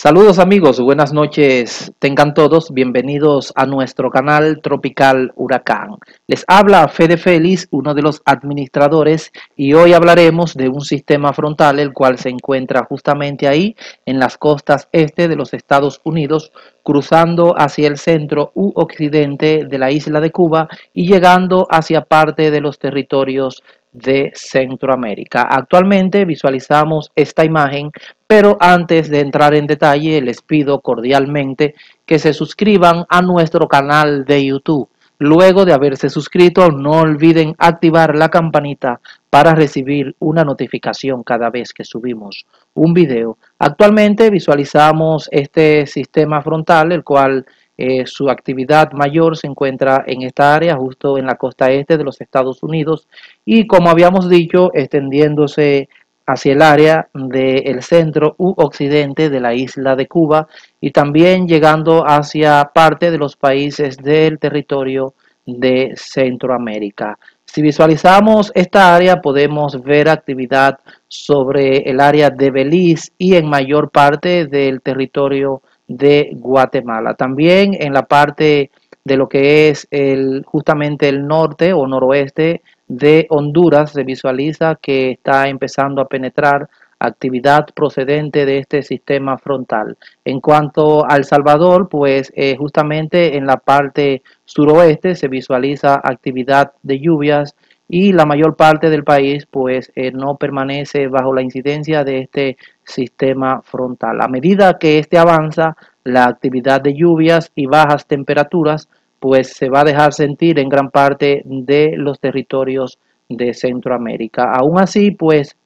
Saludos amigos, buenas noches tengan todos, bienvenidos a nuestro canal Tropical Huracán. Les habla Fede Félix, uno de los administradores, y hoy hablaremos de un sistema frontal el cual se encuentra justamente ahí, en las costas este de los Estados Unidos, cruzando hacia el centro u occidente de la isla de Cuba y llegando hacia parte de los territorios de Centroamérica. Actualmente visualizamos esta imagen, pero antes de entrar en detalle les pido cordialmente que se suscriban a nuestro canal de YouTube. Luego de haberse suscrito, no olviden activar la campanita para recibir una notificación cada vez que subimos un video. Actualmente visualizamos este sistema frontal, el cual eh, su actividad mayor se encuentra en esta área, justo en la costa este de los Estados Unidos, y como habíamos dicho, extendiéndose hacia el área del centro u occidente de la isla de Cuba y también llegando hacia parte de los países del territorio de Centroamérica. Si visualizamos esta área podemos ver actividad sobre el área de Belice y en mayor parte del territorio de Guatemala. También en la parte de lo que es el, justamente el norte o noroeste de Honduras se visualiza que está empezando a penetrar actividad procedente de este sistema frontal. En cuanto al Salvador, pues eh, justamente en la parte suroeste se visualiza actividad de lluvias y la mayor parte del país pues eh, no permanece bajo la incidencia de este sistema frontal. A medida que este avanza, la actividad de lluvias y bajas temperaturas pues se va a dejar sentir en gran parte de los territorios de Centroamérica. Aún así, pues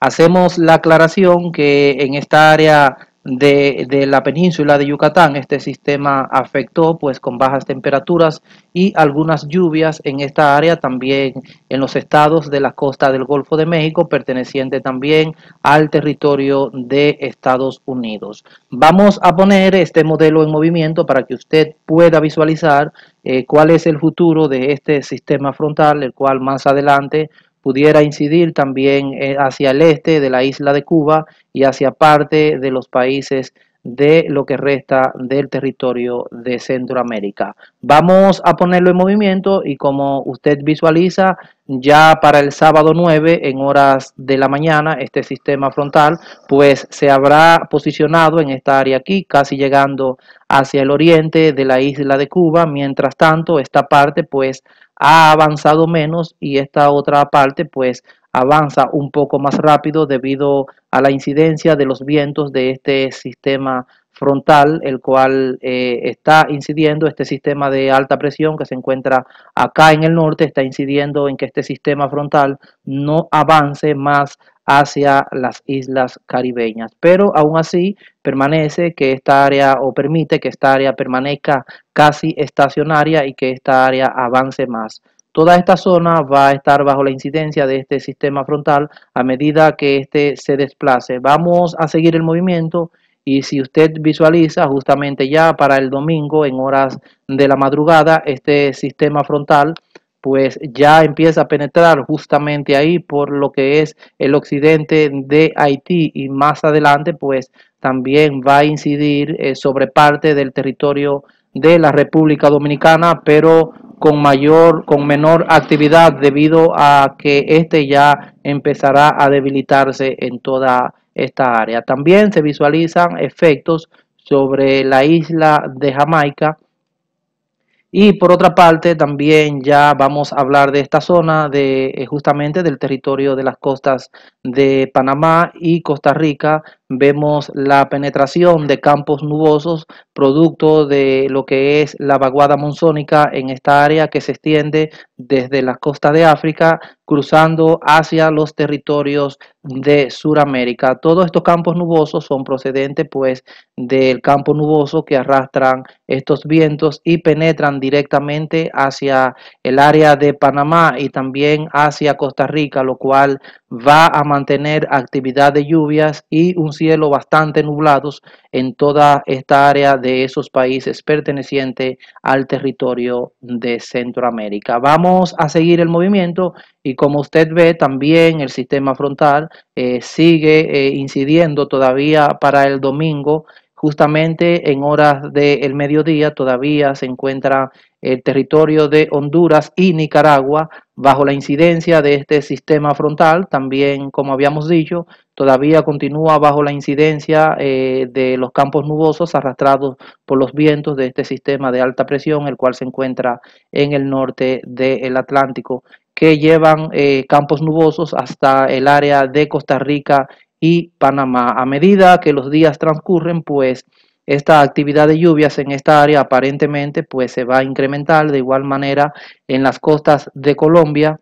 hacemos la aclaración que en esta área de, la península de Yucatán. Este sistema afectó pues con bajas temperaturas y algunas lluvias en esta área, también en los estados de la costa del Golfo de México, perteneciente también al territorio de Estados Unidos. Vamos a poner este modelo en movimiento para que usted pueda visualizar eh, cuál es el futuro de este sistema frontal, el cual más adelante pudiera incidir también eh, hacia el este de la isla de Cuba y hacia parte de los países de lo que resta del territorio de Centroamérica. Vamos a ponerlo en movimiento y como usted visualiza, ya para el sábado 9 en horas de la mañana, este sistema frontal pues se habrá posicionado en esta área aquí, casi llegando hacia el oriente de la isla de Cuba. Mientras tanto, esta parte pues ha avanzado menos y esta otra parte pues avanza un poco más rápido debido a la incidencia de los vientos de este sistema frontal, el cual eh, está incidiendo, este sistema de alta presión que se encuentra acá en el norte, está incidiendo en que este sistema frontal no avance más hacia las islas caribeñas. Pero aún así permanece que esta área o permite que esta área permanezca casi estacionaria y que esta área avance más. Toda esta zona va a estar bajo la incidencia de este sistema frontal a medida que éste se desplace. Vamos a seguir el movimiento y si usted visualiza justamente ya para el domingo en horas de la madrugada, este sistema frontal pues ya empieza a penetrar justamente ahí por lo que es el occidente de Haití y más adelante pues también va a incidir eh, sobre parte del territorio de la República Dominicana, pero con mayor, con menor actividad debido a que este ya empezará a debilitarse en toda esta área. También se visualizan efectos sobre la isla de Jamaica. Y por otra parte, también ya vamos a hablar de esta zona, de eh, justamente del territorio de las costas de Panamá y Costa Rica, vemos la penetración de campos nubosos, producto de lo que es la vaguada monzónica en esta área que se extiende desde la costa de África, cruzando hacia los territorios de Sudamérica. Todos estos campos nubosos son procedentes pues del campo nuboso que arrastran estos vientos y penetran directamente hacia el área de Panamá y también hacia Costa Rica, lo cual va a mantener actividad de lluvias y un cielo bastante nublados en toda esta área de esos países pertenecientes al territorio de Centroamérica. Vamos a seguir el movimiento y como usted ve también el sistema frontal eh, sigue eh, incidiendo todavía para el domingo justamente en horas del mediodía todavía se encuentra el territorio de Honduras y Nicaragua bajo la incidencia de este sistema frontal. También, como habíamos dicho, todavía continúa bajo la incidencia eh, de los campos nubosos arrastrados por los vientos de este sistema de alta presión, el cual se encuentra en el norte del Atlántico, que llevan eh, campos nubosos hasta el área de Costa Rica y Panamá. A medida que los días transcurren, pues esta actividad de lluvias en esta área aparentemente pues se va a incrementar de igual manera en las costas de Colombia,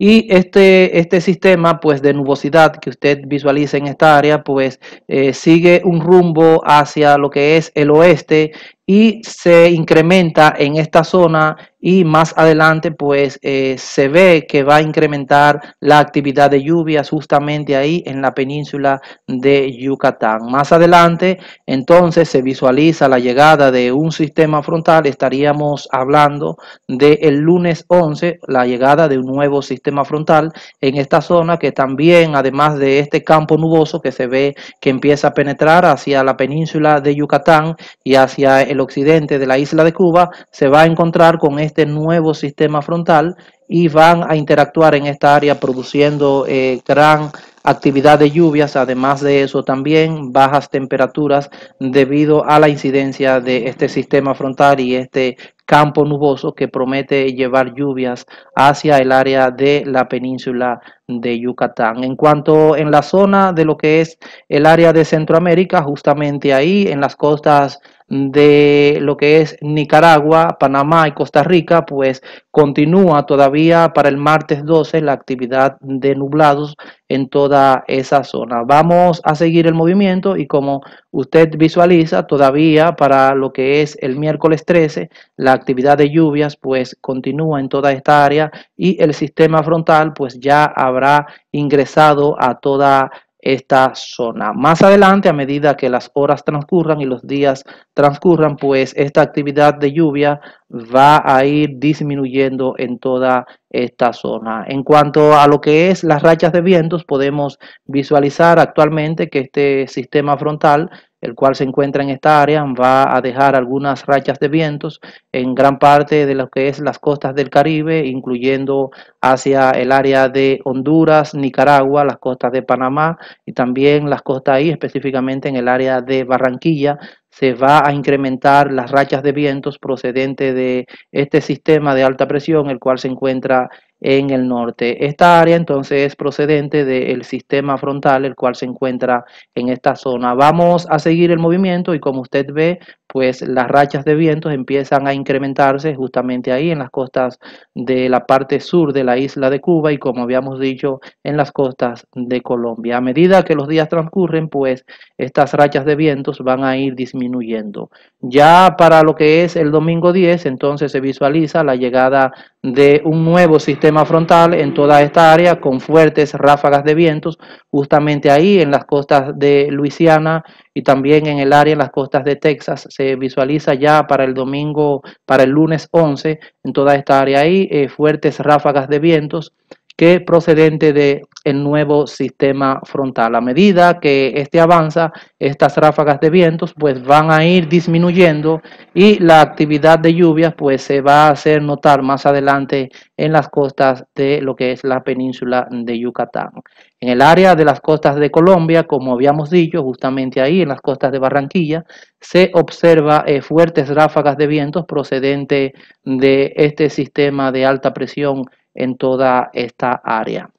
y este, este sistema pues, de nubosidad que usted visualiza en esta área pues, eh, sigue un rumbo hacia lo que es el oeste y se incrementa en esta zona y más adelante pues eh, se ve que va a incrementar la actividad de lluvias justamente ahí en la península de Yucatán. Más adelante entonces se visualiza la llegada de un sistema frontal, estaríamos hablando del el lunes 11, la llegada de un nuevo sistema frontal en esta zona que también además de este campo nuboso que se ve que empieza a penetrar hacia la península de Yucatán y hacia el occidente de la isla de Cuba se va a encontrar con este nuevo sistema frontal y van a interactuar en esta área produciendo eh, gran actividad de lluvias, además de eso también bajas temperaturas debido a la incidencia de este sistema frontal y este campo nuboso que promete llevar lluvias hacia el área de la península de Yucatán. En cuanto en la zona de lo que es el área de Centroamérica, justamente ahí en las costas de lo que es Nicaragua, Panamá y Costa Rica, pues continúa todavía para el martes 12 la actividad de nublados en toda esa zona. Vamos a seguir el movimiento y como usted visualiza, todavía para lo que es el miércoles 13, la actividad de lluvias pues continúa en toda esta área y el sistema frontal pues ya habrá ingresado a toda esta zona. Más adelante, a medida que las horas transcurran y los días transcurran, pues esta actividad de lluvia va a ir disminuyendo en toda esta zona. En cuanto a lo que es las rachas de vientos, podemos visualizar actualmente que este sistema frontal el cual se encuentra en esta área, va a dejar algunas rachas de vientos en gran parte de lo que es las costas del Caribe, incluyendo hacia el área de Honduras, Nicaragua, las costas de Panamá y también las costas ahí, específicamente en el área de Barranquilla, se va a incrementar las rachas de vientos procedentes de este sistema de alta presión, el cual se encuentra en el norte. Esta área entonces es procedente del sistema frontal, el cual se encuentra en esta zona. Vamos a seguir el movimiento y como usted ve, pues las rachas de vientos empiezan a incrementarse justamente ahí en las costas de la parte sur de la isla de Cuba y como habíamos dicho en las costas de Colombia. A medida que los días transcurren, pues estas rachas de vientos van a ir disminuyendo. Ya para lo que es el domingo 10, entonces se visualiza la llegada de un nuevo sistema sistema frontal en toda esta área con fuertes ráfagas de vientos, justamente ahí en las costas de Luisiana y también en el área en las costas de Texas. Se visualiza ya para el domingo, para el lunes 11, en toda esta área ahí, eh, fuertes ráfagas de vientos que procedente del nuevo sistema frontal. A medida que este avanza, estas ráfagas de vientos pues van a ir disminuyendo y la actividad de lluvias pues se va a hacer notar más adelante en las costas de lo que es la península de Yucatán. En el área de las costas de Colombia, como habíamos dicho, justamente ahí en las costas de Barranquilla, se observa eh, fuertes ráfagas de vientos procedente de este sistema de alta presión en toda esta área.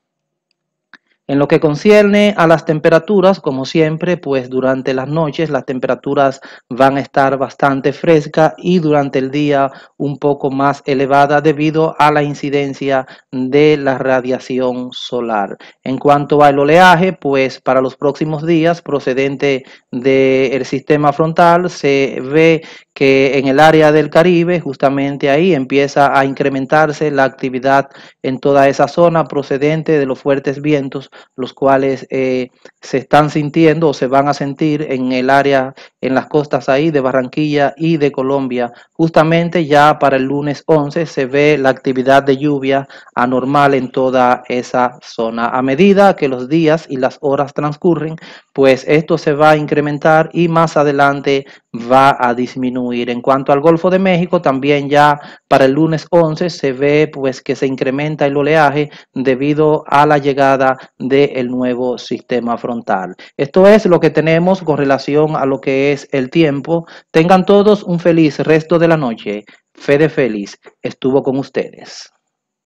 En lo que concierne a las temperaturas, como siempre, pues durante las noches las temperaturas van a estar bastante frescas y durante el día un poco más elevada debido a la incidencia de la radiación solar. En cuanto al oleaje, pues para los próximos días procedente del sistema frontal se ve que en el área del Caribe, justamente ahí, empieza a incrementarse la actividad en toda esa zona procedente de los fuertes vientos los cuales eh, se están sintiendo o se van a sentir en el área, en las costas ahí de Barranquilla y de Colombia. Justamente ya para el lunes 11 se ve la actividad de lluvia anormal en toda esa zona. A medida que los días y las horas transcurren, pues esto se va a incrementar y más adelante va a disminuir. En cuanto al Golfo de México, también ya para el lunes 11 se ve pues que se incrementa el oleaje debido a la llegada de del nuevo sistema frontal. Esto es lo que tenemos con relación a lo que es el tiempo. Tengan todos un feliz resto de la noche. Fede feliz estuvo con ustedes.